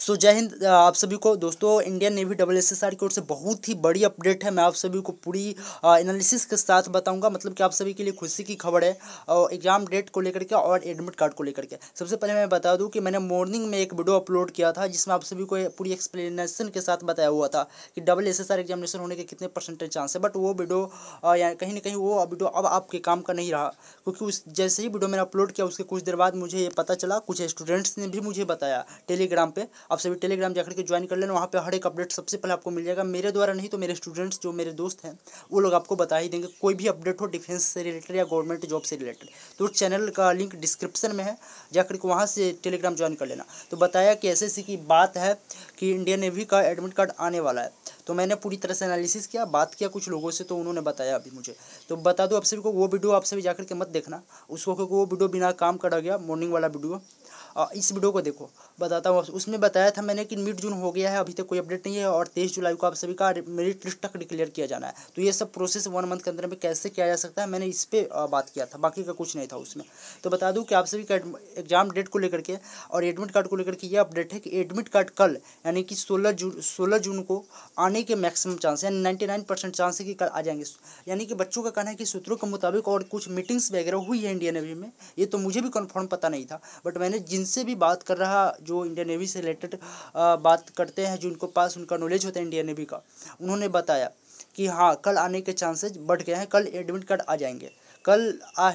सो जय हिंद आप सभी को दोस्तों इंडियन नेवी डबल एस की ओर से बहुत ही बड़ी अपडेट है मैं आप सभी को पूरी एनालिसिस के साथ बताऊंगा मतलब कि आप सभी के लिए खुशी की खबर है और एग्ज़ाम डेट को लेकर के और एडमिट कार्ड को लेकर के सबसे पहले मैं बता दूँ कि मैंने मॉर्निंग में एक वीडियो अपलोड किया था जिसमें आप सभी को पूरी एक्सप्लेनेशन के साथ बताया हुआ था कि डबल एस एग्जामिनेशन होने के कितने परसेंटेज चांस है बट वो वीडियो कहीं ना कहीं वो वीडियो अब आपके काम का नहीं रहा क्योंकि उस जैसे ही वीडियो मैंने अपलोड किया उसके कुछ देर बाद मुझे ये पता चला कुछ स्टूडेंट्स ने भी मुझे बताया टेलीग्राम पर आप सभी टेलीग्राम जाकर के ज्वाइन कर लेना वहाँ पर हर एक अपडेट सबसे पहले आपको मिल जाएगा मेरे द्वारा नहीं तो मेरे स्टूडेंट्स जो मेरे दोस्त हैं वो लोग आपको बता ही देंगे कोई भी अपडेट हो डिफेंस से रिलेटेड या गवर्नमेंट जॉब से रिलेटेड तो चैनल का लिंक डिस्क्रिप्शन में है जाकर के वहाँ से टेलीग्राम ज्वाइन कर लेना तो बताया कि एस की बात है कि इंडियन नेवी का एडमिट कार्ड आने वाला है तो मैंने पूरी तरह से एनालिसिस किया बात किया कुछ लोगों से तो उन्होंने बताया अभी मुझे तो बता दो आप सभी को वो वीडियो आप सभी जाकर के मत देखना उसको क्योंकि वो वीडियो बिना काम करा गया मॉर्निंग वाला वीडियो इस वीडियो को देखो बताता हूँ उसमें बताया था मैंने कि मिड जून हो गया है अभी तक कोई अपडेट नहीं है और तेईस जुलाई को आप सभी का मेरिट लिस्ट तक डिक्लेयर किया जाना है तो ये सब प्रोसेस वन मंथ के अंदर में कैसे किया जा सकता है मैंने इस पर बात किया था बाकी का कुछ नहीं था उसमें तो बता दूँ कि आप सभी का एग्जाम डेट को लेकर के और एडमिट कार्ड को लेकर के ये अपडेट है कि एडमिट कार्ड कल यानी कि सोलह जून सोलह जून को आने के मैक्सिमम चांस यानी नाइन्टी नाइन परसेंट चांस है कि कल आ जाएंगे यानी कि बच्चों का कहना है कि सूत्रों के मुताबिक और कुछ मीटिंग्स वगैरह हुई है इंडियन नेवी में ये तो मुझे भी कन्फर्म पता नहीं था बट मैंने जिनसे भी बात कर रहा जो इंडियन नेवी से रिलेटेड बात करते हैं जिनको पास उनका नॉलेज होता है इंडियन नेवी का उन्होंने बताया कि हाँ कल आने के चांसेज बढ़ गए हैं कल एडमिट कार्ड आ जाएंगे कल आ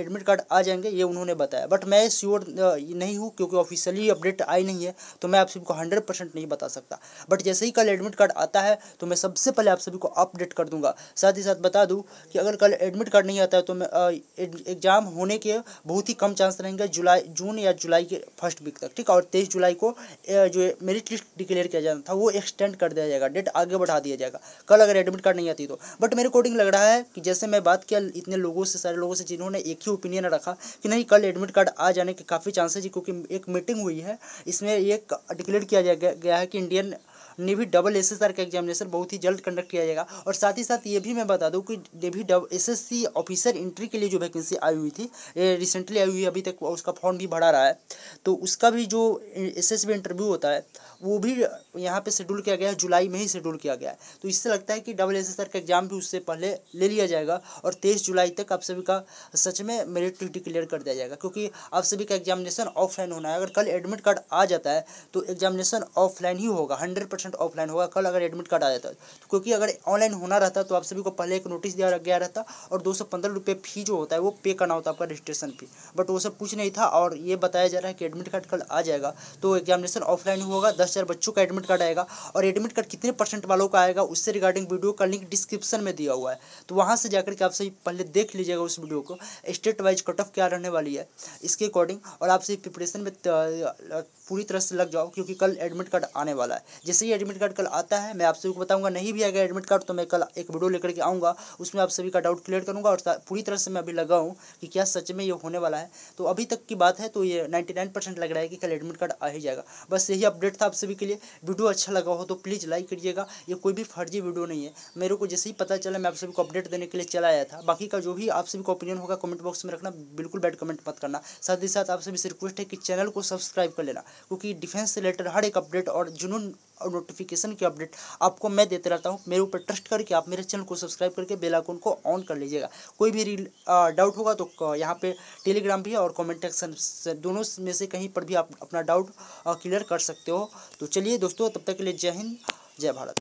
एडमिट कार्ड आ जाएंगे ये उन्होंने बताया बट मैं श्योर नहीं हूँ क्योंकि ऑफिशियली अपडेट आई नहीं है तो मैं आप सभी को हंड्रेड परसेंट नहीं बता सकता बट जैसे ही कल एडमिट कार्ड आता है तो मैं सबसे पहले आप सभी को अपडेट कर दूंगा साथ ही साथ बता दूँ कि अगर कल एडमिट कार्ड नहीं आता है तो मैं एग्ज़ाम होने के बहुत ही कम चांस रहेंगे जुलाई जून या जुलाई के फर्स्ट वीक तक ठीक है और तेईस जुलाई को जो मेरिट लिस्ट डिक्लेयर किया जाना था वो एक्सटेंड कर दिया जाएगा डेट आगे बढ़ा दिया जाएगा कल अगर एडमिट कार्ड नहीं आती तो बट मेरे अकॉर्डिंग लग रहा है कि जैसे मैं बात किया इतने लोगों बहुत से सारे लोगों से जिन्होंने एक ही ओपिनियन रखा कि नहीं कल एडमिट कार्ड आ जाने के काफ़ी चांसेज क्योंकि एक मीटिंग हुई है इसमें ये डिक्लेयर किया गया है कि इंडियन नेवी डबल एस का एग्जामिनेशन बहुत ही जल्द कंडक्ट किया जाएगा और साथ ही साथ ये भी मैं बता दूँ कि navy double S officer entry के लिए जो वैकेंसी आई हुई थी रिसेंटली आई हुई है अभी तक उसका फॉर्म भी भरा रहा है तो उसका भी जो एस एस इंटरव्यू होता है वो भी यहाँ पे शेड्यूल किया गया है जुलाई में ही शेड्यूल किया गया है तो इससे लगता है कि डबल एस का एग्जाम भी उससे पहले ले लिया जाएगा और तेईस जुलाई तक आप सभी का सच में मेरिट डिक्लेयर कर दिया जाएगा क्योंकि आप सभी का एग्जामिनेशन ऑफलाइन होना है अगर कल एडमिट कार्ड आ जाता है तो एग्जामिनेशन ऑफलाइन ही होगा हंड्रेड परसेंट ऑफलाइन होगा कल अगर एडमिट कार्ड आ जाता है तो क्योंकि अगर ऑनलाइन होना रहता तो आप सभी को पहले एक नोटिस दिया गया रहता और दो सौ पंद्रह रुपये फी जो होता है वो पे करना होता है आपका रजिस्ट्रेशन फी बट वो सब कुछ नहीं था और ये बताया जा रहा है कि एडमिट कार्ड कल आ जाएगा तो एग्जामिनेशन ऑफलाइन होगा दस हज़ार बच्चों का एडमिट कार्ड आएगा और एडमिट कार्ड कितने परसेंट वालों का आएगा उससे रिगार्डिंग वीडियो का लिंक डिस्क्रिप्शन में दिया हुआ है तो वहाँ से जाकर के आप सभी पहले देख लीजिएगा उस वीडियो को स्टेट वाइज कट ऑफ क्या रहने वाली है इसके अकॉर्डिंग और आप सभी प्रिपरेशन में पूरी तरह से लग जाओ क्योंकि कल एडमिट कार्ड आने वाला है जैसे ही एडमिट कार्ड कल आता है मैं आप सभी को बताऊंगा नहीं भी आएगा एडमिट कार्ड तो मैं कल एक वीडियो लेकर के आऊँगा उसमें आप सभी का डाउट क्लियर करूँगा और पूरी तरह से मैं अभी लगा हूँ कि क्या सच में ये होने वाला है तो अभी तक की बात है तो ये नाइन्टी नाइन परसेंट लग रहा है कि कल एडमिट कार्ड आ ही जाएगा बस यही अपडेट था आप सभी के लिए वीडियो अच्छा लगा हो तो प्लीज़ लाइक करिएगा ये कोई भी फर्जी वीडियो नहीं है मेरे को जैसे ही पता चला मैं आप सभी को अपडेट देने के लिए चला आया था बाकी का जो भी आप सभी का ओपिनियन होगा कमेंट बॉक्स में रखना बिल्कुल बैड कमेंट मत करना साथ ही साथ आप सभी से रिक्वेस्ट है कि चैनल को सब्सक्राइब कर लेना क्योंकि डिफेंस से रिलेटेड हर एक अपडेट और जुनून और नोटिफिकेशन की अपडेट आपको मैं देते रहता हूँ मेरे ऊपर ट्रस्ट करके आप मेरे चैनल को सब्सक्राइब करके बेल आइकन को ऑन कर लीजिएगा कोई भी डाउट होगा तो यहाँ पे टेलीग्राम भी और कमेंट सेक्शन दोनों में से कहीं पर भी आप अपना डाउट क्लियर कर सकते हो तो चलिए दोस्तों तब तक के लिए जय हिंद जय भारत